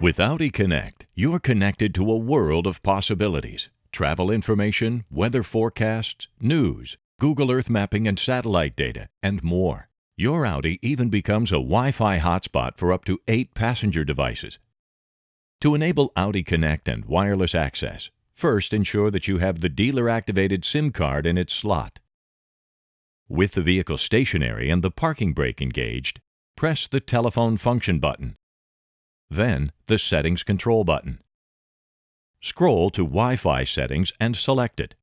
With Audi Connect, you're connected to a world of possibilities. Travel information, weather forecasts, news, Google Earth mapping and satellite data, and more. Your Audi even becomes a Wi-Fi hotspot for up to eight passenger devices. To enable Audi Connect and wireless access, first ensure that you have the dealer-activated SIM card in its slot. With the vehicle stationary and the parking brake engaged, press the telephone function button, then the settings control button. Scroll to Wi-Fi settings and select it.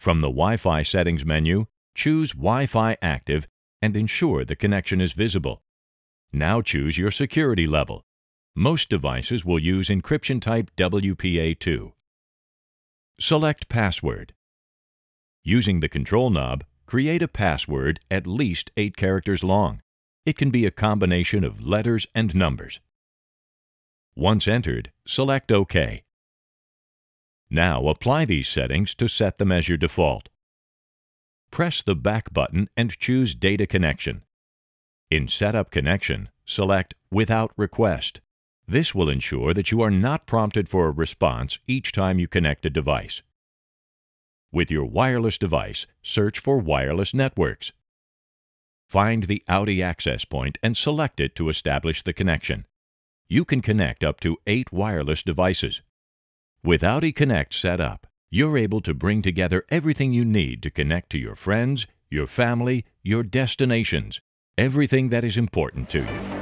From the Wi-Fi settings menu, choose Wi-Fi active and ensure the connection is visible. Now choose your security level. Most devices will use encryption type WPA2. Select Password. Using the control knob, Create a password at least 8 characters long. It can be a combination of letters and numbers. Once entered, select OK. Now apply these settings to set them as your default. Press the Back button and choose Data Connection. In Setup Connection, select Without Request. This will ensure that you are not prompted for a response each time you connect a device. With your wireless device, search for wireless networks. Find the Audi access point and select it to establish the connection. You can connect up to eight wireless devices. With Audi Connect set up, you're able to bring together everything you need to connect to your friends, your family, your destinations, everything that is important to you.